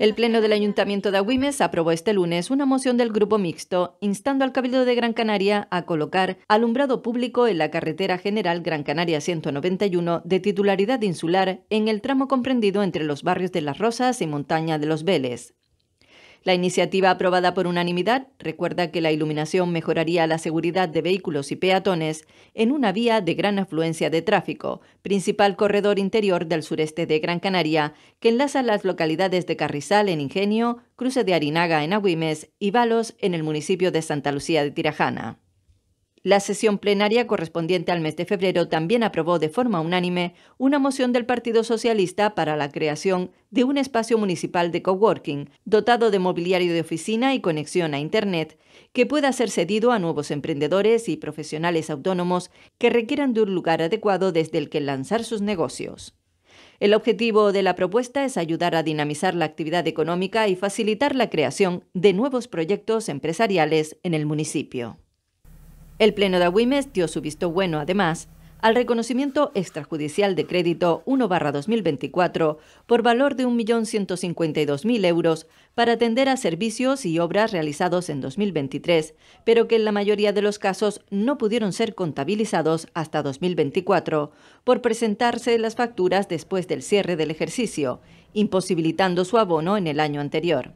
El Pleno del Ayuntamiento de Agüimes aprobó este lunes una moción del Grupo Mixto instando al Cabildo de Gran Canaria a colocar alumbrado público en la carretera general Gran Canaria 191 de titularidad insular en el tramo comprendido entre los barrios de Las Rosas y Montaña de los Vélez, la iniciativa aprobada por unanimidad recuerda que la iluminación mejoraría la seguridad de vehículos y peatones en una vía de gran afluencia de tráfico, principal corredor interior del sureste de Gran Canaria, que enlaza las localidades de Carrizal en Ingenio, Cruce de Arinaga en Agüimes y Valos en el municipio de Santa Lucía de Tirajana. La sesión plenaria correspondiente al mes de febrero también aprobó de forma unánime una moción del Partido Socialista para la creación de un espacio municipal de coworking dotado de mobiliario de oficina y conexión a Internet que pueda ser cedido a nuevos emprendedores y profesionales autónomos que requieran de un lugar adecuado desde el que lanzar sus negocios. El objetivo de la propuesta es ayudar a dinamizar la actividad económica y facilitar la creación de nuevos proyectos empresariales en el municipio. El Pleno de Agüimes dio su visto bueno, además, al reconocimiento extrajudicial de crédito 1-2024 por valor de 1.152.000 euros para atender a servicios y obras realizados en 2023, pero que en la mayoría de los casos no pudieron ser contabilizados hasta 2024 por presentarse las facturas después del cierre del ejercicio, imposibilitando su abono en el año anterior.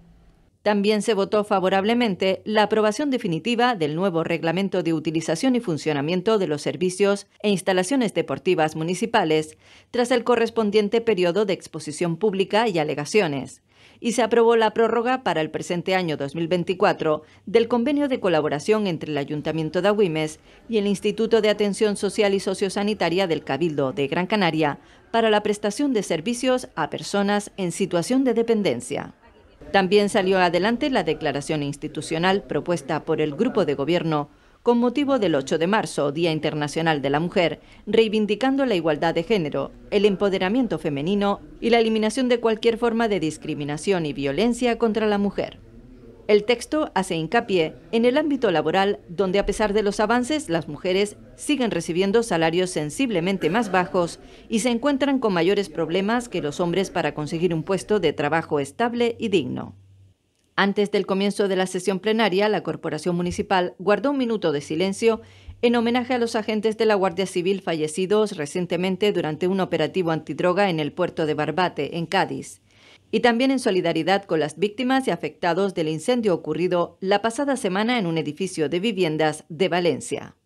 También se votó favorablemente la aprobación definitiva del nuevo reglamento de utilización y funcionamiento de los servicios e instalaciones deportivas municipales tras el correspondiente periodo de exposición pública y alegaciones. Y se aprobó la prórroga para el presente año 2024 del convenio de colaboración entre el Ayuntamiento de Agüimes y el Instituto de Atención Social y Sociosanitaria del Cabildo de Gran Canaria para la prestación de servicios a personas en situación de dependencia. También salió adelante la declaración institucional propuesta por el Grupo de Gobierno con motivo del 8 de marzo, Día Internacional de la Mujer, reivindicando la igualdad de género, el empoderamiento femenino y la eliminación de cualquier forma de discriminación y violencia contra la mujer. El texto hace hincapié en el ámbito laboral, donde a pesar de los avances, las mujeres siguen recibiendo salarios sensiblemente más bajos y se encuentran con mayores problemas que los hombres para conseguir un puesto de trabajo estable y digno. Antes del comienzo de la sesión plenaria, la Corporación Municipal guardó un minuto de silencio en homenaje a los agentes de la Guardia Civil fallecidos recientemente durante un operativo antidroga en el puerto de Barbate, en Cádiz y también en solidaridad con las víctimas y afectados del incendio ocurrido la pasada semana en un edificio de viviendas de Valencia.